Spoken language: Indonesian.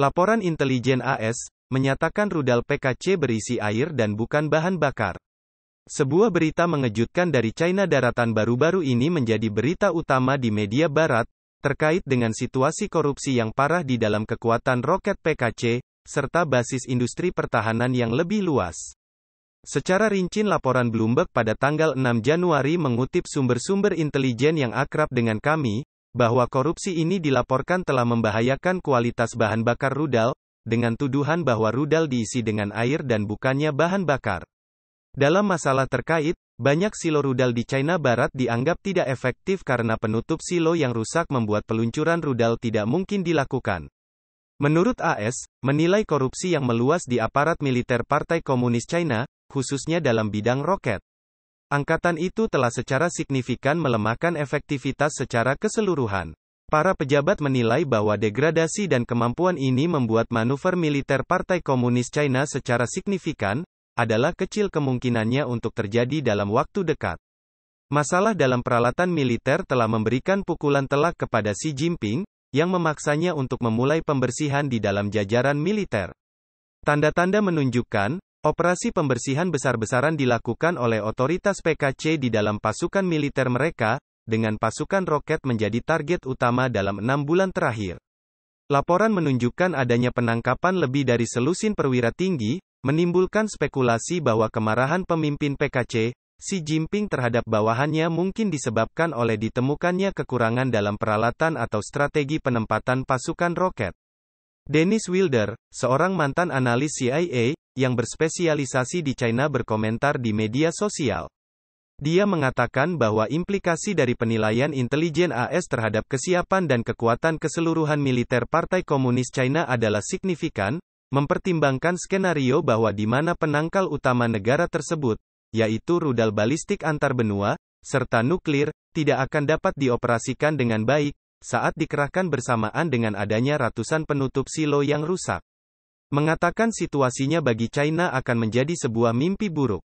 Laporan intelijen AS menyatakan rudal PKC berisi air dan bukan bahan bakar. Sebuah berita mengejutkan dari China daratan baru-baru ini menjadi berita utama di media barat terkait dengan situasi korupsi yang parah di dalam kekuatan roket PKC serta basis industri pertahanan yang lebih luas. Secara rinci laporan Bloomberg pada tanggal 6 Januari mengutip sumber-sumber intelijen yang akrab dengan kami, bahwa korupsi ini dilaporkan telah membahayakan kualitas bahan bakar rudal, dengan tuduhan bahwa rudal diisi dengan air dan bukannya bahan bakar. Dalam masalah terkait, banyak silo rudal di China Barat dianggap tidak efektif karena penutup silo yang rusak membuat peluncuran rudal tidak mungkin dilakukan. Menurut AS, menilai korupsi yang meluas di aparat militer Partai Komunis China, khususnya dalam bidang roket. Angkatan itu telah secara signifikan melemahkan efektivitas secara keseluruhan. Para pejabat menilai bahwa degradasi dan kemampuan ini membuat manuver militer Partai Komunis China secara signifikan adalah kecil kemungkinannya untuk terjadi dalam waktu dekat. Masalah dalam peralatan militer telah memberikan pukulan telak kepada Xi Jinping, yang memaksanya untuk memulai pembersihan di dalam jajaran militer. Tanda-tanda menunjukkan Operasi pembersihan besar-besaran dilakukan oleh otoritas PKC di dalam pasukan militer mereka, dengan pasukan roket menjadi target utama dalam enam bulan terakhir. Laporan menunjukkan adanya penangkapan lebih dari selusin perwira tinggi, menimbulkan spekulasi bahwa kemarahan pemimpin PKC, Xi Jinping terhadap bawahannya mungkin disebabkan oleh ditemukannya kekurangan dalam peralatan atau strategi penempatan pasukan roket. Dennis Wilder, seorang mantan analis CIA, yang berspesialisasi di China berkomentar di media sosial. Dia mengatakan bahwa implikasi dari penilaian intelijen AS terhadap kesiapan dan kekuatan keseluruhan militer Partai Komunis China adalah signifikan, mempertimbangkan skenario bahwa di mana penangkal utama negara tersebut, yaitu rudal balistik antar benua, serta nuklir, tidak akan dapat dioperasikan dengan baik, saat dikerahkan bersamaan dengan adanya ratusan penutup silo yang rusak mengatakan situasinya bagi China akan menjadi sebuah mimpi buruk.